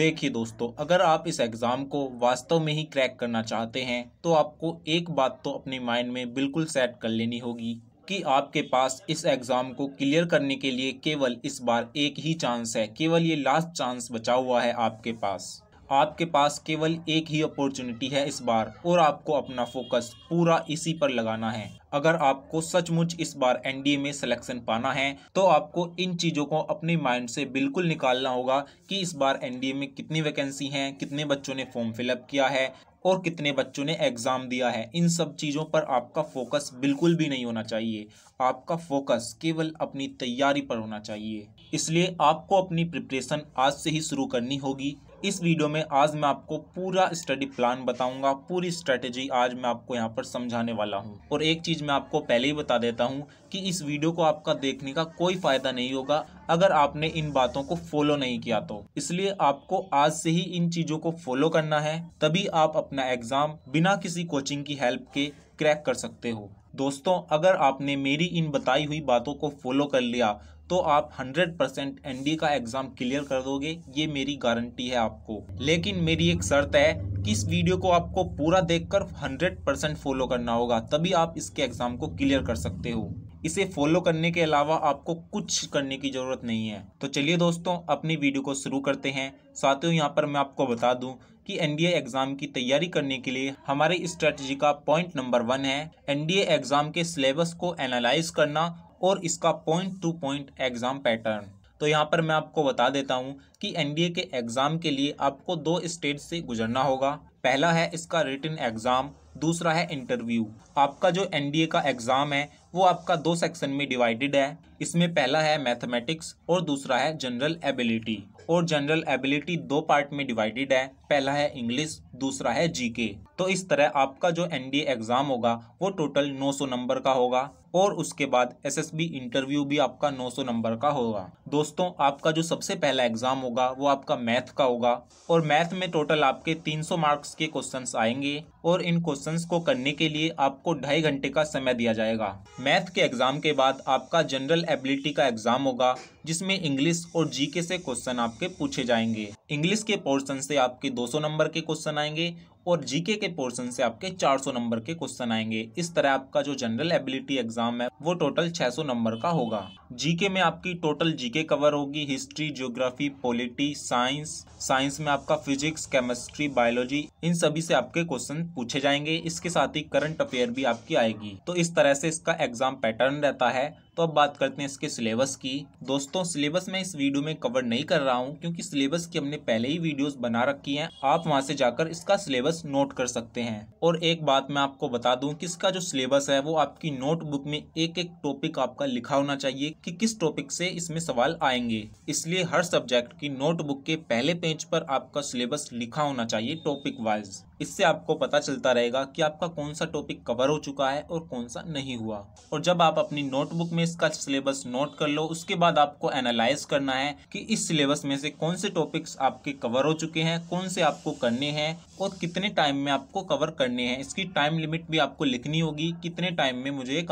देखिए दोस्तों अगर आप इस एग्ज़ाम को वास्तव में ही क्रैक करना चाहते हैं तो आपको एक बात तो अपने माइंड में बिल्कुल सेट कर लेनी होगी कि आपके पास इस एग्ज़ाम को क्लियर करने के लिए केवल इस बार एक ही चांस है केवल ये लास्ट चांस बचा हुआ है आपके पास आपके पास केवल एक ही अपॉर्चुनिटी है इस बार और आपको अपना फोकस पूरा इसी पर लगाना है अगर आपको सचमुच इस बार एनडीए में सिलेक्शन पाना है तो आपको इन चीज़ों को अपने माइंड से बिल्कुल निकालना होगा कि इस बार एनडीए में कितनी वैकेंसी हैं कितने बच्चों ने फॉर्म फिलअप किया है और कितने बच्चों ने एग्ज़ाम दिया है इन सब चीज़ों पर आपका फोकस बिल्कुल भी नहीं होना चाहिए आपका फोकस केवल अपनी तैयारी पर होना चाहिए इसलिए आपको अपनी प्रिपरेशन आज से ही शुरू करनी होगी इस वीडियो में आज मैं आपको पूरा स्टडी प्लान बताऊंगा पूरी स्ट्रेटेजी आज मैं आपको यहाँ पर समझाने वाला हूँ और एक चीज़ मैं आपको पहले ही बता देता हूँ कि इस वीडियो को आपका देखने का कोई फ़ायदा नहीं होगा अगर आपने इन बातों को फॉलो नहीं किया तो इसलिए आपको आज से ही इन चीज़ों को फॉलो करना है तभी आप अपना एग्ज़ाम बिना किसी कोचिंग की हेल्प के क्रैक कर सकते हो दोस्तों अगर आपने मेरी इन बताई हुई बातों को फॉलो कर लिया तो आप 100 परसेंट एनडीए का एग्ज़ाम क्लियर कर दोगे ये मेरी गारंटी है आपको लेकिन मेरी एक शर्त है कि इस वीडियो को आपको पूरा देखकर 100 परसेंट फॉलो करना होगा तभी आप इसके एग्ज़ाम को क्लियर कर सकते हो इसे फॉलो करने के अलावा आपको कुछ करने की ज़रूरत नहीं है तो चलिए दोस्तों अपनी वीडियो को शुरू करते हैं साथियों यहाँ पर मैं आपको बता दूं कि एनडीए एग्ज़ाम की तैयारी करने के लिए हमारे स्ट्रेटजी का पॉइंट नंबर वन है एनडीए एग्ज़ाम के सिलेबस को एनालाइज करना और इसका point two point exam pattern तो यहाँ पर मैं आपको बता देता हूँ कि एनडीए के एग्ज़ाम के लिए आपको दो स्टेज से गुजरना होगा पहला है इसका रिटर्न एग्ज़ाम दूसरा है इंटरव्यू आपका जो एनडीए का एग्ज़ाम है वो आपका दो सेक्शन में डिवाइडेड है इसमें पहला है मैथमेटिक्स और दूसरा है जनरल एबिलिटी और जनरल एबिलिटी दो पार्ट में डिवाइडेड है पहला है इंग्लिश दूसरा है जीके तो इस तरह आपका जो एनडीए एग्जाम होगा वो टोटल 900 नंबर का होगा और उसके बाद एसएसबी इंटरव्यू भी आपका 900 नंबर का होगा दोस्तों आपका जो सबसे पहला एग्जाम होगा वो आपका मैथ का होगा और मैथ में टोटल आपके 300 मार्क्स के क्वेश्चंस आएंगे और इन क्वेश्चंस को करने के लिए आपको ढाई घंटे का समय दिया जाएगा मैथ के एग्जाम के बाद आपका जनरल एबिलिटी का एग्जाम होगा जिसमें इंग्लिश और जीके से क्वेश्चन आपके पूछे जाएंगे इंग्लिश के पोर्शन से आपके 200 नंबर के क्वेश्चन आएंगे और जीके के पोर्शन से आपके 400 नंबर के क्वेश्चन आएंगे इस तरह आपका जो जनरल एबिलिटी एग्जाम है वो टोटल 600 नंबर का होगा जीके में आपकी टोटल जीके कवर होगी history geography polity science science में आपका फिजिक्स केमिस्ट्री बायोलॉजी इन सभी से आपके क्वेश्चन पूछे जाएंगे इसके साथ ही करंट अफेयर भी आपकी आएगी तो इस तरह से इसका एग्जाम पैटर्न रहता है तो अब बात करते हैं इसके सिलेबस की दोस्तों सिलेबस मैं इस वीडियो में कवर नहीं कर रहा हूँ क्योंकि सिलेबस की हमने पहले ही वीडियोस बना रखी हैं आप वहाँ से जाकर इसका सिलेबस नोट कर सकते हैं और एक बात मैं आपको बता दूँ कि इसका जो सिलेबस है वो आपकी नोटबुक में एक एक टॉपिक आपका लिखा होना चाहिए कि किस टॉपिक से इसमें सवाल आएंगे इसलिए हर सब्जेक्ट की नोटबुक के पहले पेज पर आपका सिलेबस लिखा होना चाहिए टॉपिक वाइज इससे आपको पता चलता रहेगा कि आपका कौन सा टॉपिक कवर हो चुका है और कौन सा नहीं हुआ और जब आप अपनी नोटबुक में इसका सिलेबस नोट कर लो उसके बाद आपको एनालाइज करना है कि इस सिलेबस में से कौन से टॉपिक्स आपके कवर हो चुके हैं कौन से आपको करने हैं और कितने टाइम में आपको कवर करने हैं इसकी टाइम लिमिट भी आपको लिखनी होगी कितने टाइम में मुझे ये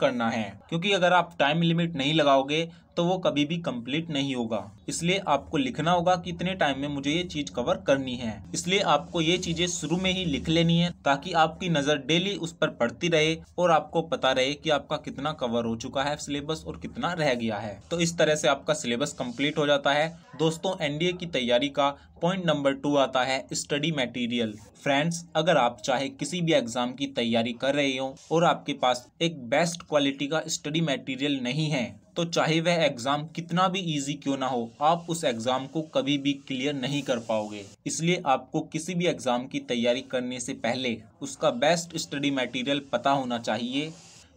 करना है क्योंकि अगर आप टाइम लिमिट नहीं लगाओगे तो वो कभी भी कंप्लीट नहीं होगा इसलिए आपको लिखना होगा कि इतने टाइम में मुझे ये चीज कवर करनी है इसलिए आपको ये चीजें शुरू में ही लिख लेनी है ताकि आपकी नजर डेली उस पर पड़ती रहे और आपको पता रहे कि आपका कितना कवर हो चुका है सिलेबस और कितना रह गया है तो इस तरह से आपका सिलेबस कम्प्लीट हो जाता है दोस्तों एनडीए की तैयारी का पॉइंट नंबर टू आता है स्टडी मटेरियल फ्रेंड्स अगर आप चाहे किसी भी एग्जाम की तैयारी कर रहे हो और आपके पास एक बेस्ट क्वालिटी का स्टडी मटेरियल नहीं है तो चाहे वह एग्ज़ाम कितना भी इजी क्यों ना हो आप उस एग्ज़ाम को कभी भी क्लियर नहीं कर पाओगे इसलिए आपको किसी भी एग्ज़ाम की तैयारी करने से पहले उसका बेस्ट स्टडी मटेरियल पता होना चाहिए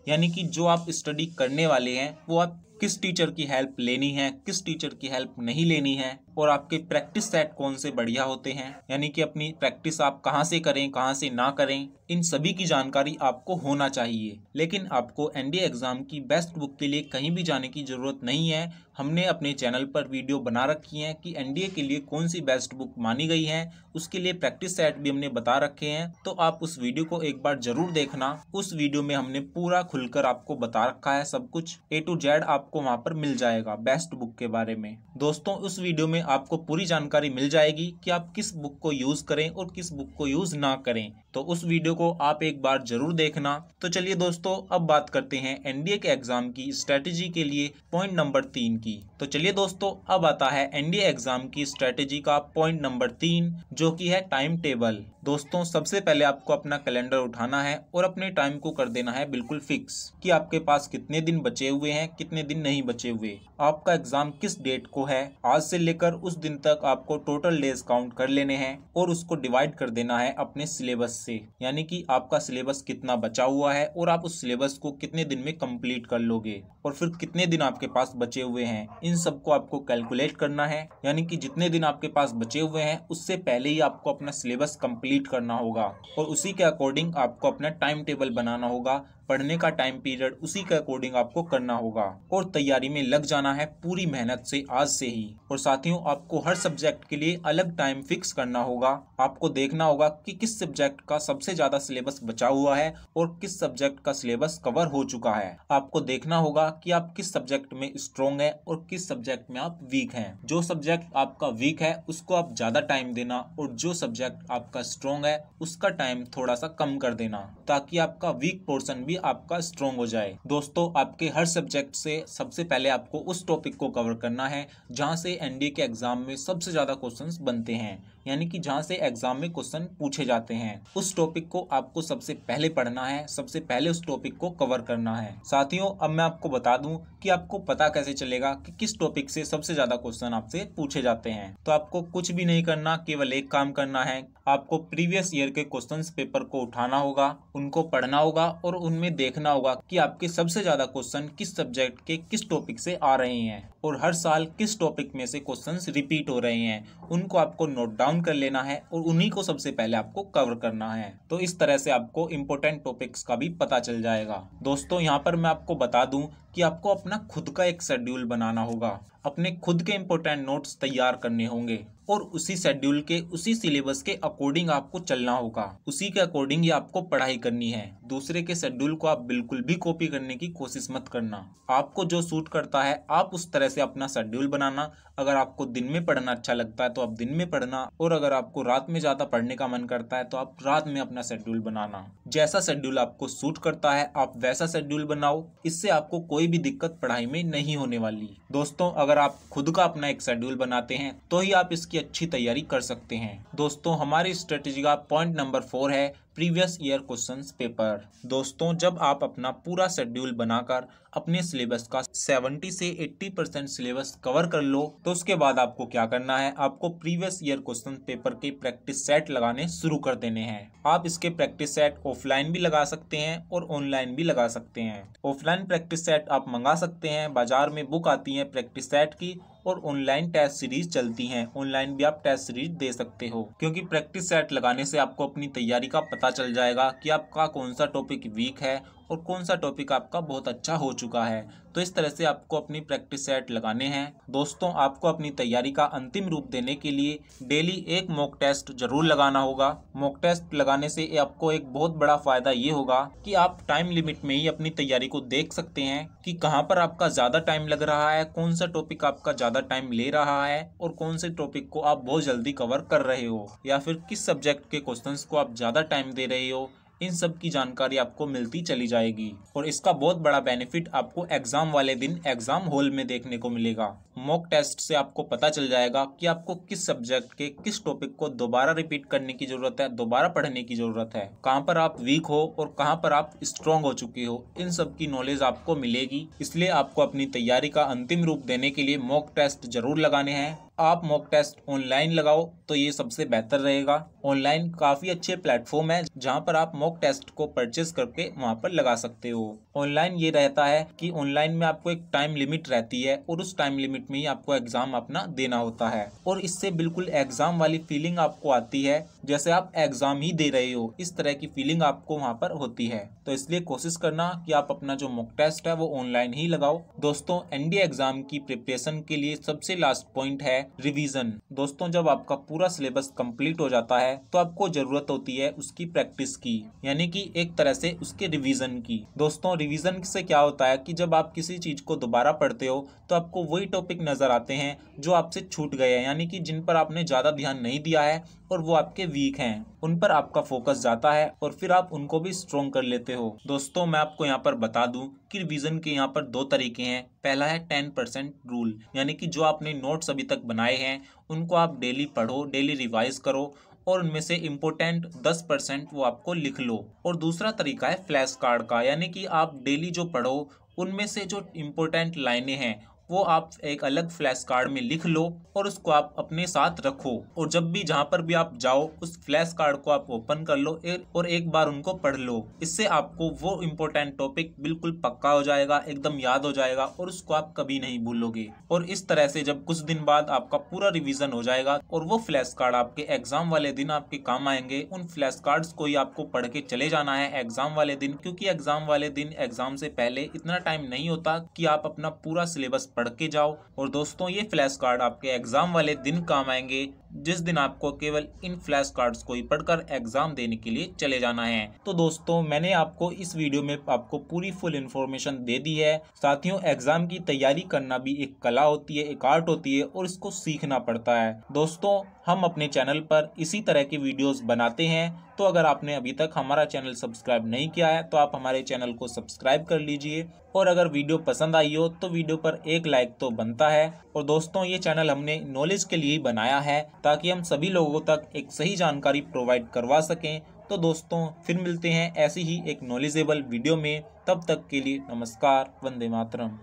यानी कि जो आप स्टडी करने वाले हैं वो आप किस टीचर की हेल्प लेनी है किस टीचर की हेल्प नहीं लेनी है और आपके प्रैक्टिस सेट कौन से बढ़िया होते हैं यानी कि अपनी प्रैक्टिस आप कहाँ से करें कहाँ से ना करें इन सभी की जानकारी आपको होना चाहिए लेकिन आपको एनडीए एग्जाम की बेस्ट बुक के लिए कहीं भी जाने की जरूरत नहीं है हमने अपने चैनल पर वीडियो बना रखी है कि एनडीए के लिए कौन सी बेस्ट बुक मानी गई है उसके लिए प्रैक्टिस सेट भी हमने बता रखे हैं तो आप उस वीडियो को एक बार जरूर देखना उस वीडियो में हमने पूरा खुलकर आपको बता रखा है सब कुछ ए टू जेड आप आपको वहाँ पर मिल जाएगा बेस्ट बुक के बारे में दोस्तों उस वीडियो में आपको पूरी जानकारी मिल जाएगी कि आप किस बुक को यूज़ करें और किस बुक को यूज़ ना करें तो उस वीडियो को आप एक बार जरूर देखना तो चलिए दोस्तों अब बात करते हैं एनडीए के एग्जाम की स्ट्रेटेजी के लिए पॉइंट नंबर तीन की तो चलिए दोस्तों अब आता है एनडीए एग्जाम की स्ट्रेटेजी का पॉइंट नंबर तीन जो की है टाइम टेबल दोस्तों सबसे पहले आपको अपना कैलेंडर उठाना है और अपने टाइम को कर देना है बिल्कुल फिक्स की आपके पास कितने दिन बचे हुए हैं कितने दिन दिन नहीं बचे हुए आपका एग्जाम किस डेट को है आज से लेकर उस दिन तक आपको टोटल डेज काउंट कर लेने हैं और उसको डिवाइड कर देना है अपने सिलेबस से यानी कि आपका सिलेबस कितना बचा हुआ है और आप उस सिलेबस को कितने दिन में कंप्लीट कर लोगे और फिर कितने दिन आपके पास बचे हुए हैं इन सबको आपको कैलकुलेट करना है यानी कि जितने दिन आपके पास बचे हुए हैं उससे पहले ही आपको अपना सिलेबस कंप्लीट करना होगा और उसी के अकॉर्डिंग आपको अपना टाइम टेबल बनाना होगा पढ़ने का टाइम पीरियड उसी के अकॉर्डिंग आपको करना होगा और तैयारी में लग जाना है पूरी मेहनत से आज से ही और साथियों आपको हर सब्जेक्ट के लिए अलग टाइम फिक्स करना होगा आपको देखना होगा कि किस सब्जेक्ट का सबसे ज्यादा सिलेबस बचा हुआ है और किस सब्जेक्ट का सिलेबस कवर हो चुका है आपको देखना होगा कि आप किस सब्जेक्ट में स्ट्रॉन्ग है और किस सब्जेक्ट में आप वीक है जो सब्जेक्ट आपका वीक है उसको आप ज्यादा टाइम देना और जो सब्जेक्ट आपका स्ट्रोंग है उसका टाइम थोड़ा सा कम कर देना ताकि आपका वीक पोर्सन भी भी आपका स्ट्रॉन्ग हो जाए दोस्तों आपके हर सब्जेक्ट से सबसे पहले आपको उस टॉपिक को कवर करना है जहाँ से एनडीए के एग्जाम में सबसे ज़्यादा क्वेश्चन बनते हैं यानी कि जहाँ से एग्जाम में क्वेश्चन पूछे जाते हैं उस टॉपिक को आपको सबसे पहले पढ़ना है सबसे पहले उस टॉपिक को कवर करना है साथियों अब मैं आपको बता दूं कि आपको पता कैसे चलेगा कि किस टॉपिक से सबसे ज्यादा क्वेश्चन आपसे पूछे जाते हैं तो आपको कुछ भी नहीं करना केवल एक काम करना है आपको प्रीवियस ईयर के क्वेश्चन पेपर को उठाना होगा उनको पढ़ना होगा और उनमें देखना होगा कि आपके सबसे ज्यादा क्वेश्चन किस सब्जेक्ट के किस टॉपिक से आ रहे हैं और हर साल किस टॉपिक में से क्वेश्चंस रिपीट हो रहे हैं उनको आपको नोट डाउन कर लेना है और उन्हीं को सबसे पहले आपको कवर करना है तो इस तरह से आपको इम्पोर्टेंट टॉपिक्स का भी पता चल जाएगा दोस्तों यहाँ पर मैं आपको बता दूँ कि आपको अपना खुद का एक शेड्यूल बनाना होगा अपने खुद के इम्पोर्टेंट नोट्स तैयार करने होंगे और उसी शेड्यूल के उसी सिलेबस के अकॉर्डिंग आपको चलना होगा उसी के अकॉर्डिंग ही आपको पढ़ाई करनी है दूसरे के शेड्यूल को आप बिल्कुल भी कॉपी करने की कोशिश मत करना आपको जो सूट करता है आप उस तरह से अपना शेड्यूल बनाना अगर आपको दिन में पढ़ना अच्छा लगता है तो आप दिन में पढ़ना और अगर आपको रात में ज़्यादा पढ़ने का मन करता है तो आप रात में अपना शेड्यूल बनाना जैसा शेड्यूल आपको सूट करता है आप वैसा शेड्यूल बनाओ इससे आपको कोई भी दिक्कत पढ़ाई में नहीं होने वाली दोस्तों अगर अगर आप खुद का अपना एक शेड्यूल बनाते हैं तो ही आप इसकी अच्छी तैयारी कर सकते हैं दोस्तों हमारी स्ट्रेटेजी का पॉइंट नंबर फोर है प्रीवियस ईयर क्वेश्चंस पेपर दोस्तों जब आप अपना पूरा शेड्यूल बनाकर अपने सिलेबस का 70 से 80 परसेंट सिलेबस कवर कर लो तो उसके बाद आपको क्या करना है आपको प्रीवियस ईयर क्वेश्चन पेपर के प्रैक्टिस सेट लगाने शुरू कर देने हैं आप इसके प्रैक्टिस सेट ऑफलाइन भी लगा सकते हैं और ऑनलाइन भी लगा सकते हैं ऑफलाइन प्रैक्टिस सेट आप मंगा सकते हैं बाजार में बुक आती है प्रैक्टिस सेट की और ऑनलाइन टेस्ट सीरीज चलती हैं ऑनलाइन भी आप टेस्ट सीरीज दे सकते हो क्योंकि प्रैक्टिस सेट लगाने से आपको अपनी तैयारी का पता चल जाएगा कि आपका कौन सा टॉपिक वीक है और कौन सा टॉपिक आपका बहुत अच्छा हो चुका है तो इस तरह से आपको अपनी प्रैक्टिस सेट लगाने हैं दोस्तों आपको अपनी तैयारी का अंतिम रूप देने के लिए डेली एक मॉक टेस्ट जरूर लगाना होगा मॉक टेस्ट लगाने से आपको एक बहुत बड़ा फायदा ये होगा कि आप टाइम लिमिट में ही अपनी तैयारी को देख सकते हैं कि कहाँ पर आपका ज़्यादा टाइम लग रहा है कौन सा टॉपिक आपका ज़्यादा टाइम ले रहा है और कौन से टॉपिक को आप बहुत जल्दी कवर कर रहे हो या फिर किस सब्जेक्ट के क्वेश्चन को आप ज़्यादा टाइम दे रहे हो इन सब की जानकारी आपको मिलती चली जाएगी और इसका बहुत बड़ा बेनिफिट आपको एग्जाम वाले दिन एग्जाम हॉल में देखने को मिलेगा मॉक टेस्ट से आपको पता चल जाएगा कि आपको किस सब्जेक्ट के किस टॉपिक को दोबारा रिपीट करने की जरूरत है दोबारा पढ़ने की जरूरत है कहाँ पर आप वीक हो और कहाँ पर आप स्ट्रांग हो चुके हो इन सब की नॉलेज आपको मिलेगी इसलिए आपको अपनी तैयारी का अंतिम रूप देने के लिए मॉक टेस्ट जरूर लगाने हैं आप मॉक टेस्ट ऑनलाइन लगाओ तो ये सबसे बेहतर रहेगा ऑनलाइन काफ़ी अच्छे प्लेटफॉर्म है जहाँ पर आप मॉक टेस्ट को परचेज करके वहाँ पर लगा सकते हो ऑनलाइन ये रहता है कि ऑनलाइन में आपको एक टाइम लिमिट रहती है और उस टाइम लिमिट में ही आपको एग्ज़ाम अपना देना होता है और इससे बिल्कुल एग्ज़ाम वाली फीलिंग आपको आती है जैसे आप एग्ज़ाम ही दे रहे हो इस तरह की फीलिंग आपको वहाँ पर होती है तो इसलिए कोशिश करना कि आप अपना जो मॉक टेस्ट है वो ऑनलाइन ही लगाओ दोस्तों एनडीए एग्ज़ाम की प्रिपरेशन के लिए सबसे लास्ट पॉइंट है रिविज़न दोस्तों जब आपका पूरा सिलेबस कंप्लीट हो जाता है तो आपको ज़रूरत होती है उसकी प्रैक्टिस की यानी कि एक तरह से उसके रिविज़न की दोस्तों रिविज़न से क्या होता है की जब आप किसी चीज़ को दोबारा पढ़ते हो तो आपको वही टॉपिक नज़र आते हैं जो आपसे छूट गए हैं यानी कि जिन पर आपने ज़्यादा ध्यान नहीं दिया है और वो आपके वीक हैं उन पर आपका फोकस जाता है और फिर आप उनको भी स्ट्रॉन्ग कर लेते हो दोस्तों मैं आपको यहाँ पर बता दूं कि रिविजन के यहाँ पर दो तरीके हैं पहला है टेन परसेंट रूल यानी कि जो आपने नोट्स अभी तक बनाए हैं उनको आप डेली पढ़ो डेली रिवाइज करो और उनमें से इम्पोर्टेंट दस परसेंट वो आपको लिख लो और दूसरा तरीका है फ्लैश कार्ड का यानी कि आप डेली जो पढ़ो उनमें से जो इम्पोर्टेंट लाइनें हैं वो आप एक अलग फ्लैश कार्ड में लिख लो और उसको आप अपने साथ रखो और जब भी जहाँ पर भी आप जाओ उस फ्लैश कार्ड को आप ओपन कर लो और एक बार उनको पढ़ लो इससे आपको वो इम्पोर्टेंट टॉपिक बिल्कुल पक्का हो जाएगा एकदम याद हो जाएगा और उसको आप कभी नहीं भूलोगे और इस तरह से जब कुछ दिन बाद आपका पूरा रिविजन हो जाएगा और वो फ्लैश कार्ड आपके एग्जाम वाले दिन आपके काम आएंगे उन फ्लैश कार्ड को ही आपको पढ़ के चले जाना है एग्जाम वाले दिन क्यूँकी एग्जाम वाले दिन एग्जाम से पहले इतना टाइम नहीं होता की आप अपना पूरा सिलेबस पढ़ के जाओ और दोस्तों ये फ्लैश कार्ड आपके एग्जाम वाले दिन काम आएंगे जिस दिन आपको केवल इन फ्लैश कार्ड्स को ही पढ़कर एग्जाम देने के लिए चले जाना है तो दोस्तों मैंने आपको इस वीडियो में आपको पूरी फुल इन्फॉर्मेशन दे दी है साथियों एग्जाम की तैयारी करना भी एक कला होती है एक आर्ट होती है और इसको सीखना पड़ता है दोस्तों हम अपने चैनल पर इसी तरह की वीडियोस बनाते हैं तो अगर आपने अभी तक हमारा चैनल सब्सक्राइब नहीं किया है तो आप हमारे चैनल को सब्सक्राइब कर लीजिए और अगर वीडियो पसंद आई हो तो वीडियो पर एक लाइक तो बनता है और दोस्तों ये चैनल हमने नॉलेज के लिए ही बनाया है ताकि हम सभी लोगों तक एक सही जानकारी प्रोवाइड करवा सकें तो दोस्तों फिर मिलते हैं ऐसी ही एक नॉलेजेबल वीडियो में तब तक के लिए नमस्कार वंदे मातरम